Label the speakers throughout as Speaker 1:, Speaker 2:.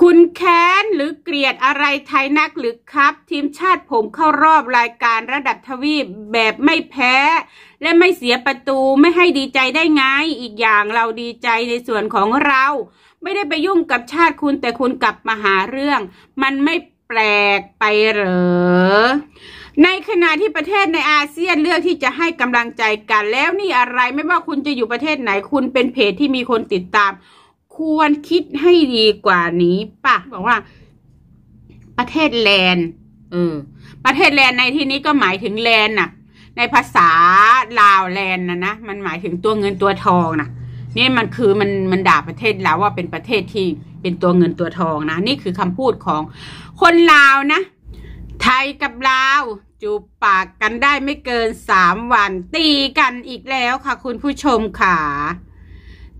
Speaker 1: คุณแค้น หรือเกลียดอะไร ไทย นักหรือครับ ทีมชาติผมเข้ารอบรายการระดับทวีป แบบไม่แพ้ และไม่เสียประตูไม่ให้ดีใจได้ไงอีกอย่างเราดีใจในส่วนของเรา ไม่ได้ไปยุ่งกับชาติคุณแต่คุณกลับมาหาเรื่อง มันไม่แปลกไป เหรอ ในขณะที่ประเทศในอาเซียน เลือกที่จะให้กำลังใจกันแล้วนี่อะไรไม่ว่าคุณจะอยู่ประเทศไหนคุณเป็นเพจที่มีคนติดตามควรคิดให้ดีกว่านี้ป่ะบอกว่า ประเทศแลน เออ ประเทศแลนในที่นี้ก็หมายถึงแลนน่ะ ในภาษาลาวแลนนะนะมันหมายถึงตัวเงินตัวทองนะ่ะ นี่มันคือมันมันด่าประเทศลาวว่าเป็นประเทศที่เป็นตัวเงินตัวทองนะ นี่คือคำพูดของ คนลาวนะ ไทยกับลาว จูบปากกันได้ไม่เกินสามวัน ตีกันอีกแล้วค่ะ คุณผู้ชมค่ะ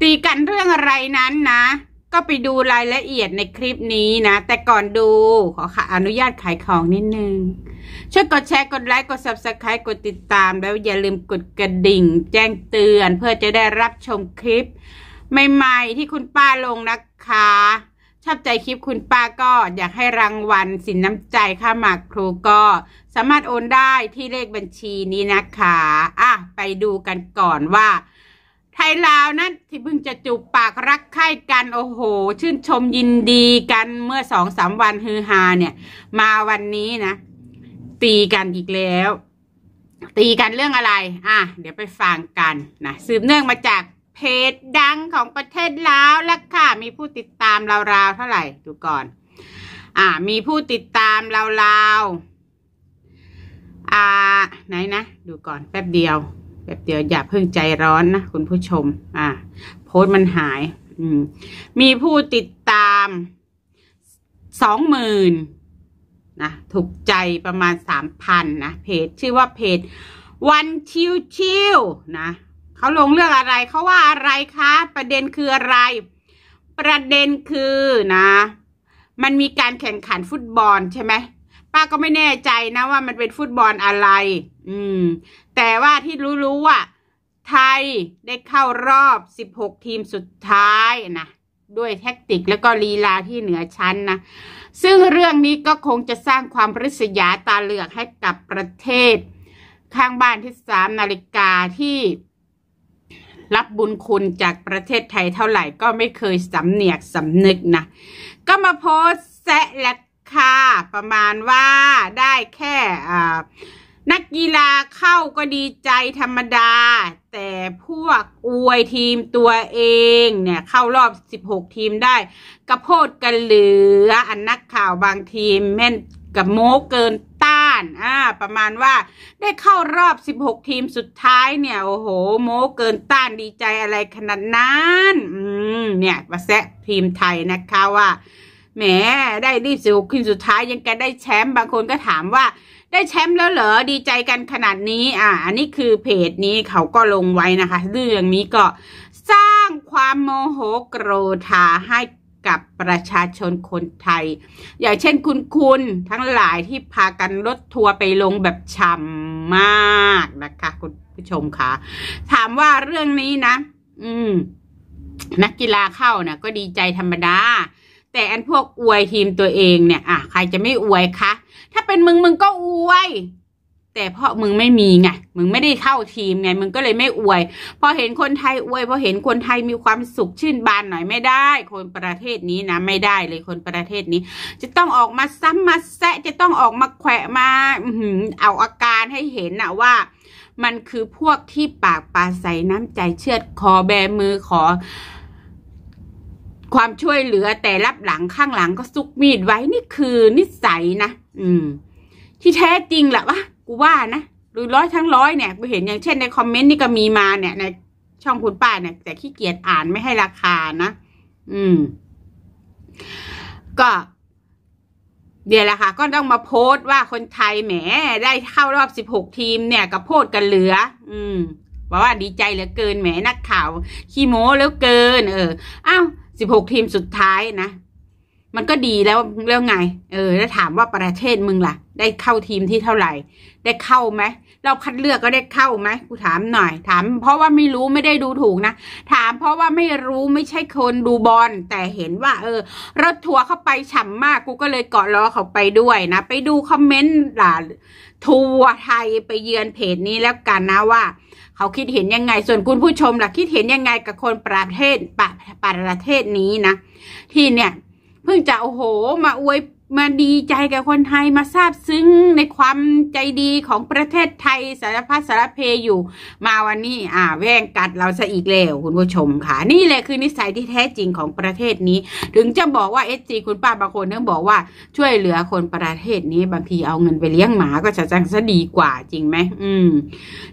Speaker 1: ตีกันเรื่องอะไรนั้นนะ ก็ไปดูรายละเอียดในคลิปนี้นะ แต่ก่อนดูขออนุญาตขายของนิดนึงช่วยกดแชร์กดไลค์กด subscribe กดติดตาม แล้วอย่าลืมกดกระดิ่ง แจ้งเตือนเพื่อจะได้รับชมคลิปใหม่ๆ ที่คุณป้าลงนะคะชอบใจคลิปคุณป้าก็ อยากให้รางวัลสินน้ำใจค่าหมากครูก็สามารถโอนได้ที่เลขบัญชีนี้นะคะอ่ะไปดูกันก่อนว่าทยลาวนะั้นที่เพิ่งจะจูบปากรักใคร่กันโอ้โหชื่นชมยินดีกันเมื่อสองสามวันฮือฮาเนี่ย มาวันนี้นะ ตีกันอีกแล้ว ตีกันเรื่องอะไร อ่ะเดี๋ยวไปฟังกันนะสืบเนื่องมาจากเพจดังของประเทศลาวละค่ะ มีผู้ติดตามราวๆเท่าไหร่ ดูก่อน อ่า มีผู้ติดตามราวๆอ่าไหนนะดูก่อนแป๊บเดียวแบบเดียวอย่าเพิ่งใจร้อนนะคุณผู้ชม อ่าโพสต์มันหายอืมมีผู้ติดตามสองหมื่นนะ ถูกใจประมาณสามพันนะเพจ ชื่อว่าเพจวันชิวชิวนะเขาลงเรื่องอะไรเขาว่าอะไรคะประเด็นคืออะไรประเด็นคือนะ มันมีการแข่งขันฟุตบอลใช่ไหมป้าก็ไม่แน่ใจนะว่ามันเป็นฟุตบอลอะไร อืม แต่ว่าที่รู้ๆว่า ไทยได้เข้ารอบ 16 ทีมสุดท้ายนะ ด้วยแท็กติกแล้วก็ลีลาที่เหนือชั้นนะ ซึ่งเรื่องนี้ก็คงจะสร้างความริษยาตาเหลือกให้กับประเทศ ข้างบ้านที่สามนาฬิกาที่ รับบุญคุณจากประเทศไทยเท่าไหร่ก็ไม่เคยสำเนียกสำนึกนะ ก็มาโพสแซะและค่ะประมาณว่าได้แค่นักกีฬาเข้าก็ดีใจธรรมดา แต่พวกอวยทีมตัวเองเนี่ยเข้ารอบ 16 ทีมได้ กระโพดกันเหลืออันนักข่าวบางทีมแม่นกับโมเกินต้านอ่าประมาณว่าได้เข้ารอบ 16 ทีมสุดท้ายเนี่ยโอ้โหโมเกินต้านดีใจอะไรขนาดนั้นอืมเนี่ยมาแซะทีมไทยนะคะว่าแหมได้รีบสิวคืน สุดท้ายยังกันได้แชมป์บางคนก็ถามว่า ได้แชมป์แล้วเหรอ ดีใจกันขนาดนี้ อ่าอันนี้คือเพจนี้เขาก็ลงไว้นะคะ เรื่องนี้ก็สร้างความโมโหโกรธาให้กับประชาชนคนไทย อย่างเช่นคุณคุณ ทั้งหลายที่พากันรถทัวร์ไปลงแบบช่ำมากนะคะคุณผู้ชมคะถามว่าเรื่องนี้นะอืม นักกีฬาเข้านะก็ดีใจธรรมดาแต่อันพวกอวยทีมตัวเองเนี่ยอ่ะใครจะไม่อวยคะถ้าเป็นมึงมึงก็อวยแต่เพราะมึงไม่มีไง มึงไม่ได้เข้าทีมไงมึงก็เลยไม่อวย พอเห็นคนไทยอวยพอเห็นคนไทยมีความสุขชื่นบานหน่อยไม่ได้ คนประเทศนี้นะไม่ได้เลยคนประเทศนี้ จะต้องออกมาซ้ำมาแซะจะต้องออกมาแขวะมาเอาอาการให้เห็นนะว่า มันคือพวกที่ปากปลาใส่น้ำใจเชือดคอแบมือขอความช่วยเหลือแต่รับหลังข้างหลังก็ซุกมีดไว้นี่คือนิสัยนะ อืม ที่แท้จริงแหละวะกูว่านะ หรือร้อยทั้งร้อยเนี่ยกูเห็นอย่างเช่นในคอมเมนต์นี่ก็มีมาเนี่ยในช่องคุณป้าเนี่ย แต่ขี้เกียจอ่านไม่ให้ราคานะ อืม ก็ เดี๋ยวแหละค่ะ ก็ต้องมาโพสต์ว่าคนไทยแหมได้เข้ารอบสิบหกทีมเนี่ย ก็โพ์กันเหลือ อืมบอกว่าดีใจเหลือเกินแหมนักข่าวขี้โม้แล้วเกิน เอออ้าวสิบหกทีมสุดท้าย นะ มันก็ดีแล้วแล้วไง เออ แล้วถามว่าประเทศมึงล่ะ ได้เข้าทีมที่เท่าไหร่ได้เข้าไหม เราคัดเลือกก็ได้เข้าไหมกูถามหน่อยถาม เพราะว่าไม่รู้ไม่ได้ดูถูกนะถามเพราะว่าไม่รู้ไม่ใช่คนดูบอลแต่เห็นว่าเออ รถทัวร์เข้าไปฉ่ำมากกูก็เลยเกาะล้อเขาไปด้วยนะไปดูคอมเมนต์ด่า ทัวร์ไทยไปเยือนเพจนี้แล้วกันนะว่าเขาคิดเห็นยังไง ส่วนคุณผู้ชมล่ะคิดเห็นยังไงกับคนประเทศ ประประเทศนี้นะ ที่เนี่ยเพิ่งจะ โอ้โหมาอวยมาดีใจกับคนไทยมาซาบซึ้งในความใจดีของประเทศไทยสารพัดสารเพ อยู่ มาวันนี้ อ่า แว่งกัดเราซะอีกแล้วคุณ ผู้ ชม ค่ะ นี่แหละคือนิสัยที่แท้จริงของประเทศนี้ ถึงจะบอกว่าเอสจี คุณป้าบางคนเนี่ยบอกว่าช่วยเหลือคนประเทศนี้ บางทีเอาเงินไปเลี้ยงหมาก็จะจังซะดีกว่าจริงไหมอืม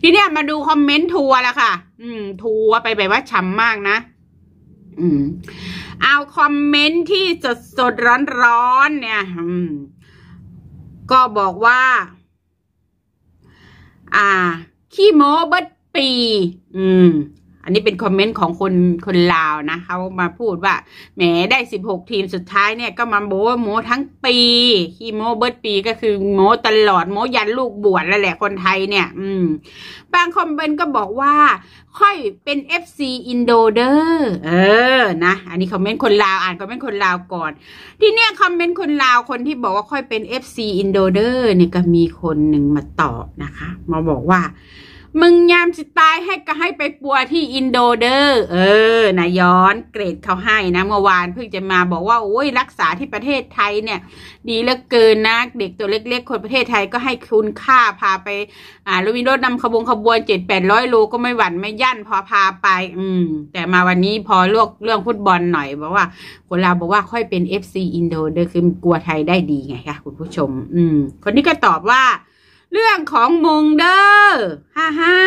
Speaker 1: ทีนี้มาดูคอมเมนต์ทัวร์ละค่ะ อืมทัวร์ไปแบบว่าช้ำมากนะ อืมเอาคอมเมนต์ที่สดสดร้อนร้อนเนี่ย ก็บอกว่า อ่า ขี้โม้เบิดปี อืมอันนี้เป็นคอมเมนต์ของคนคนลาวนะเขามาพูดว่า แหมได้สิบหกทีมสุดท้ายเนี่ยก็มาโม้โม้ทั้งปีฮีโมเบิร์ตปีก็คือโม้ตลอดโม้ยันลูกบวชแล้วแหละคนไทยเนี่ย อืมบางคอมเมนต์ก็บอกว่าค่อยเป็นเอฟซีอินโดเดอร์เออ นะ อันนี้คอมเมนต์คนลาวอ่านคอมเมนต์คนลาวก่อน ที่เนี่ยคอมเมนต์คนลาวคนที่บอกว่าค่อยเป็นเอฟซีอินโดเดอร์เนี่ยก็มีคนหนึ่งมาตอบนะคะ มาบอกว่ามึงยามสิตายให้ก็ให้ไปปัวที่อินโดเดอร์ เออนะย้อนเกรดเขาให้นะ เมื่อวานเพิ่งจะมาบอกว่า โอ้ยรักษาที่ประเทศไทยเนี่ย ดีเหลือเกินนะเด็กตัวเล็กๆ คนประเทศไทยก็ให้คุณค่าพาไป อ่า ลูมิโรดนำขบวนขบวนเจ็ดแปดร้อยโลก็ไม่หวั่นไม่ยั่น พอพาไป อืม แต่มาวันนี้พอลวกเรื่องฟุตบอลหน่อยบอกว่าคนเราบอกว่าค่อยเป็นเอฟซีอินโดเดอร์คือกลัวไทยได้ดีไงคะคุณผู้ชม อืม คนนี้ก็ตอบว่าเรื่องของมงเดอร์ฮ่าฮ่า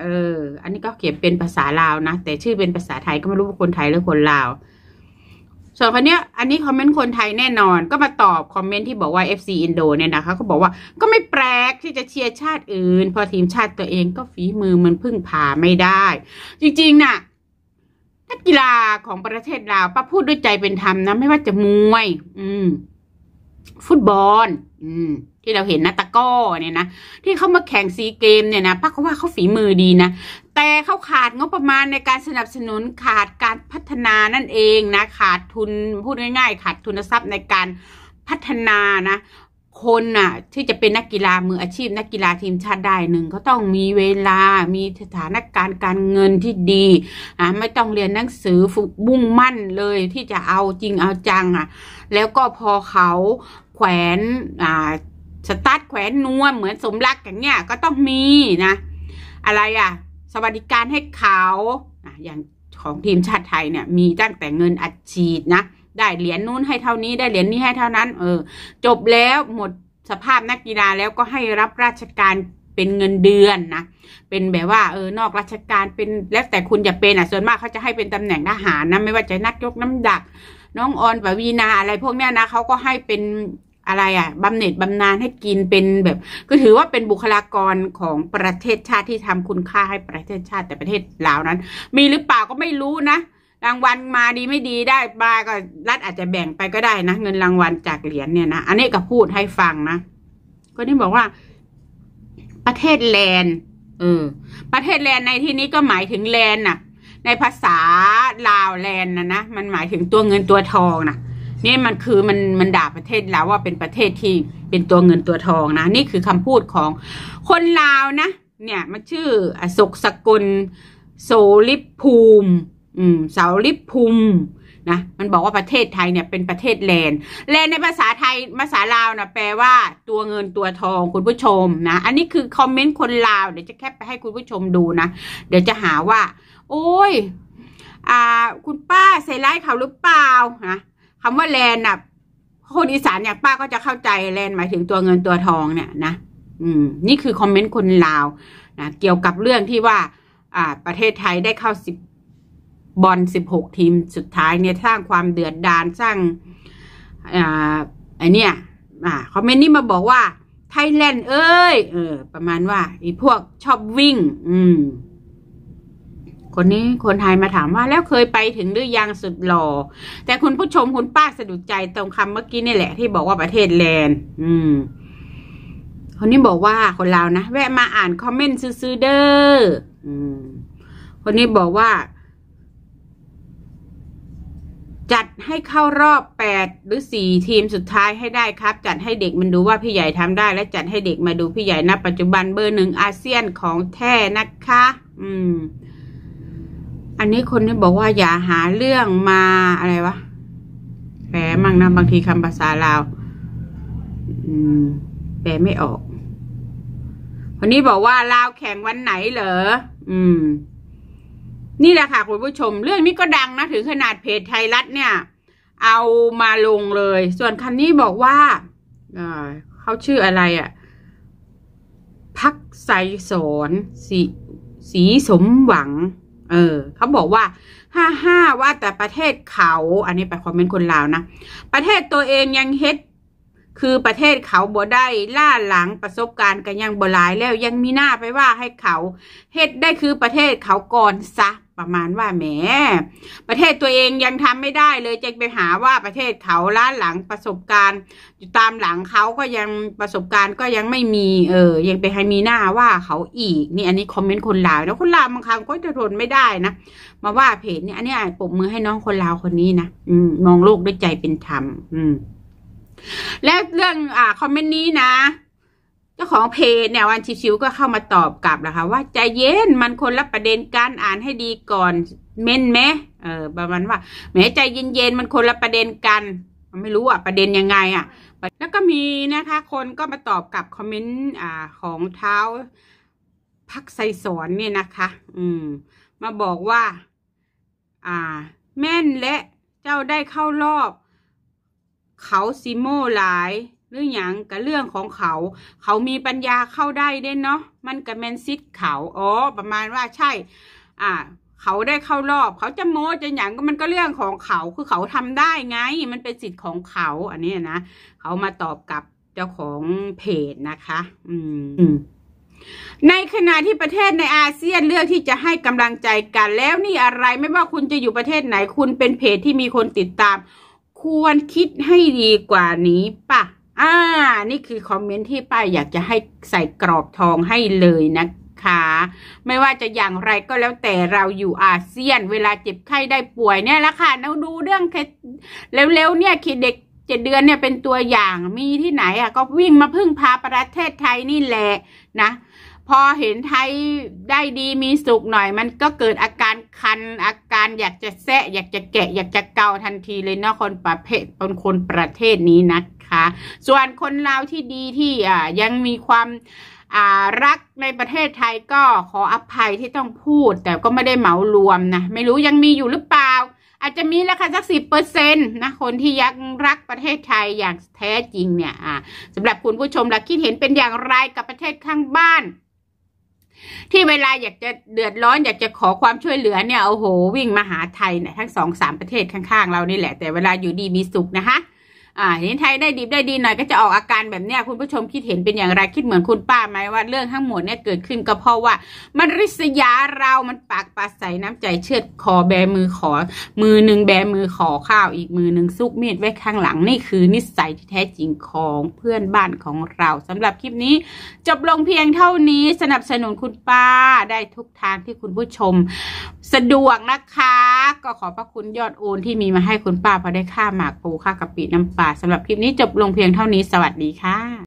Speaker 1: เออ อันนี้ก็เขียนเป็นภาษาลาวนะ แต่ชื่อเป็นภาษาไทยก็ไม่รู้ว่าคนไทยหรือคนลาว ส่วนคนเนี้ย อันนี้คอมเมนต์คนไทยแน่นอน ก็มาตอบคอมเมนต์ที่บอกว่า FC อินโดเนี่ยนะคะเขาบอกว่าก็ไม่แปลกที่จะเชียร์ชาติอื่น พอทีมชาติตัวเองก็ฝีมือมันพึ่งพาไม่ได้ จริงๆนะ่ะนักกีฬาของประเทศลาวป้าพูดด้วยใจเป็นธรรมนะ ไม่ว่าจะมวย อืม ฟุตบอล อืมที่เราเห็นนะตะก้อเนี่ยนะที่เขามาแข่งซีเกมเนี่ยนะพักเขาว่าเขาฝีมือดีนะ แต่เขาขาดงบประมาณในการสนับสนุนขาดการพัฒนานั่นเองนะขาดทุนพูดง่ายๆขาดทุนทรัพย์ในการพัฒนานะคนน่ะที่จะเป็นนักกีฬามืออาชีพ นักกีฬาทีมชาติได้หนึ่งเขาต้องมีเวลามีสถานการณ์การเงินที่ดีอ่ะไม่ต้องเรียนหนังสือฝึกบุ่งมั่นเลยที่จะเอาจริงเอาจังอ่ะแล้วก็พอเขาแขวนอ่าสตาร์ทแขวนนวลเหมือนสมรักอย่างเงี้ยก็ต้องมีนะอะไรอ่ะสวัสดิการให้เขาอย่างของทีมชาติไทยเนี่ยมีตั้งแต่เงินอัดฉีดนะได้เหรียญนู้นให้เท่านี้ได้เหรียญนี้ให้เท่านั้น เออ จบแล้วหมดสภาพนักกีฬาแล้วก็ให้รับราชการเป็นเงินเดือนนะเป็นแบบว่าเออนอกราชการเป็นแล้วแต่คุณจะเป็นอ่ะส่วนมากเขาจะให้เป็นตำแหน่งทหารนะไม่ว่าจะนักยกน้ำดัก น้องออนปวีนาอะไรพวกเนี้ยนะเขาก็ให้เป็นอะไรอะ่ะบำเหน็จบำนาญให้กินเป็นแบบก็ถือว่าเป็นบุคลากรของประเทศชาติที่ทำคุณค่าให้ประเทศชาติแต่ประเทศลาวนั้น มีหรือเปล่าก็ไม่รู้นะ รางวัลมาดีไม่ดีได้มาก็รัฐอาจจะแบ่งไปก็ได้นะ เงินรางวัลจากเหรียญเนี่ยนะอันนี้ก็พูดให้ฟังนะ ก็นี่บอกว่า ประเทศแลนเออประเทศแลนในที่นี้ก็หมายถึงแลนน่ะ ในภาษาลาวแลนนะนะมันหมายถึงตัวเงินตัวทองน่ะนี่มันคือมันมันด่าประเทศลาวว่าเป็นประเทศ ที่ เป็นตัวเงินตัวทองนะ นี่คือคำพูดของ คนลาวนะ เนี่ยมันชื่ออศกสกุลโสลิภูมิอืมสาลิภูมินะมันบอกว่าประเทศไทย เนี่ยเป็นประเทศแลนแลนในภาษาไทยภาษาลาวนะแปลว่าตัวเงินตัวทอง คุณผู้ชม นะ อันนี้คือคอมเมนต์คนลาวเดี๋ยวจะแคปไปให้คุณผู้ชมดูนะเดี๋ยวจะหาว่า โอ้ยอ่าคุณป้าใส่ร้ายเขาหรือเปล่านะคำว่าแลนน่ะ คนอีสานอย่างป้าก็จะเข้าใจแลนหมายถึงตัวเงินตัวทองเนี่ย นะ อืม นี่คือคอมเมนต์คนลาว นะ เกี่ยวกับเรื่องที่ว่าอ่าประเทศไทยได้เข้าสิบบอลสิบหกทีมสุดท้ายเนี่ยสร้างความเดือดดาลสร้างอ่าไอเนี่ย อ่าคอมเมนต์นี้มาบอกว่า ไทยแลนด์เอ้ย เออ ประมาณว่าไอพวกชอบวิ่ง อืมคนนี้คนไทยมาถามว่า แล้วเคยไปถึงหรือยังสุดหล่อแต่คุณผู้ชมคุณป้าสะดุดใจตรงคำเมื่อกี้นี่แหละ ที่บอกว่าประเทศแลนด์อืม คนนี้บอกว่าคนเรานะ แวะมาอ่านคอมเมนต์ซื้อเด้ออืม คนนี้บอกว่า จัดให้เข้ารอบแปดหรือสี่ทีมสุดท้ายให้ได้ครับ จัดให้เด็กมันดูว่าพี่ใหญ่ทำได้ และจัดให้เด็กมาดูพี่ใหญ่นะปัจจุบันเบอร์หนึ่งอาเซียนของแท้นะคะ อืมอันนี้คนนี้บอกว่าอย่าหาเรื่องมาอะไรวะแปลมั่งนะบางทีคำภาษาลาวแปลไม่ออกคนนี้บอกว่าลาวแข่งวันไหนเหรออืม นี่แหละค่ะ คุณผู้ชม เรื่องนี้ก็ดังนะถึง ขนาดเพจไทยรัฐเนี่ย เอามาลงเลย ส่วนคันนี้บอกว่าเขาชื่ออะไรอะ่ะ พักไซสอนสี สีสมหวังเออเขาบอกว่า ห้าห้าว่าแต่ประเทศเขา อันนี้ไปคอมเมนต์คนลาวนะ ประเทศตัวเองยังเฮ็ด คือประเทศเขาบ่ได้ล่าหลังประสบการณ์กันยังบ่หลายแล้วยังมีหน้าไปว่าให้เขา เฮ็ดได้คือประเทศเขาก่อนซะประมาณว่าแหมประเทศตัวเองยังทำไม่ได้ เลยจะไปหาว่าประเทศเขาล้านหลังประสบการณ์อยู่ตามหลังเขาก็ยังประสบการณ์ก็ยังไม่มี เออยังไปให้มีหน้าว่าเขาอีกนี่ อันนี้คอมเมนต์คนลาว แล้วคนลาวบางครั้งก็จะทนไม่ได้นะมาว่าเพจเนี่ยอันนี้ปมมือให้น้องคนลาวคนนี้นะอืมมองโลกด้วยใจเป็นธรรม อืม และเรื่อง อ่าคอมเมนต์นี้นะเจ้าของเพจเนี่ยวันชิวๆก็เข้ามาตอบกลับนะคะว่าใจเย็นมันคนละประเด็นการอ่านให้ดีก่อนเม่นไหมเออประมาณว่าแหมใจเย็นๆมันคนละประเด็นกัน ไม่รู้อ่ะประเด็นยังไง อ่ะ แล้วก็มีนะคะ คนก็มาตอบกับคอมเมนต์อ่า ของเท้าพักไซสอนเนี่ยนะคะ อืม มาบอกว่า อ่า แม่นและเจ้าได้เข้ารอบเขาซิโมหลายรืออย่างกับเรื่องของเขา เขามีปัญญาเข้าได้เด่นเนาะ มันกับแมนซิตเขา อ๋อ ประมาณว่าใช่ อ่า เขาได้เข้ารอบ เขาจะโม้จะหยังก็มันก็เรื่องของเขา คือเขาทำได้ไง มันเป็นสิทธิ์ของเขา อันนี้นะ เขามาตอบกับเจ้าของเพจนะคะ อืมในขณะที่ประเทศในอาเซียนเลือกที่จะให้กำลังใจกันแล้วนี่อะไร ไม่ว่าคุณจะอยู่ประเทศไหน คุณเป็นเพจที่มีคนติดตาม ควรคิดให้ดีกว่านี้ป่ะอ่านี่คือคอมเมนต์ที่ป้าอยากจะให้ใส่กรอบทองให้เลยนะคะ ไม่ว่าจะอย่างไรก็แล้วแต่เราอยู่อาเซียนเวลาเจ็บไข้ได้ป่วยเนี่ยละค่ะเราดูเรื่องเร็วๆเนี่ยคิดเด็กเจ็ดเดือนเนี่ยเป็นตัวอย่างมีที่ไหนอ่ะก็วิ่งมาพึ่งพาประเทศไทยนี่แหละนะ พอเห็นไทยได้ดีมีสุขหน่อยมันก็เกิดอาการคันอาการอยากจะแซะอยากจะแกะ อยากจะเกาทันทีเลยเนาะคนประเภทนคนประเทศนี้นะส่วนคนลาวที่ดีที่อ่ายังมีความรักในประเทศไทยก็ขออภัยที่ต้องพูด แต่ก็ไม่ได้เหมารวมนะไม่รู้ยังมีอยู่หรือเปล่า อาจจะมีแล้วค่ะสักสิบเปอร์เซ็นต์นะคนที่ยังรักประเทศไทยอย่างแท้จริงเนี่ยสำหรับคุณผู้ชมละคิดเห็นเป็นอย่างไรกับประเทศข้างบ้าน ที่เวลาอยากจะเดือดร้อน อยากจะขอความช่วยเหลือเนี่ยโอ้โหวิ่งมาหาไทยเนี่ยทั้งสองสามประเทศข้างๆ เรานี่แหละแต่เวลาอยู่ดีมีสุขนะคะอ่าเห็นไทยได้ดีได้ดีหน่อยก็จะออกอาการแบบเนี้ยคุณผู้ชมคิดเห็นเป็นอย่างไรคิดเหมือนคุณป้าไหมว่าเรื่องทั้งหมดเนี่ยเกิดขึ้นก็เพราะว่า มันริษยาเรามันปากปาใสน้ำใจเชือดคอแบมือขอมือหนึ่งแบมือขอข้าวอีกมือหนึ่งซุกมีดไว้ข้างหลังนี่คือนิสัย ที่แท้จริงของเพื่อนบ้านของเราสำหรับ คลิปนี้ จบลงเพียงเท่านี้สนับสนุนคุณป้าได้ทุกทางที่คุณผู้ชมสะดวก นะคะ ก็ขอพระคุณยอดโอนที่มีมาให้คุณป้าพอได้ค่าหมากปูค่ากะปิน้ำปลาสำหรับคลิปนี้จบลงเพียงเท่านี้สวัสดีค่ะ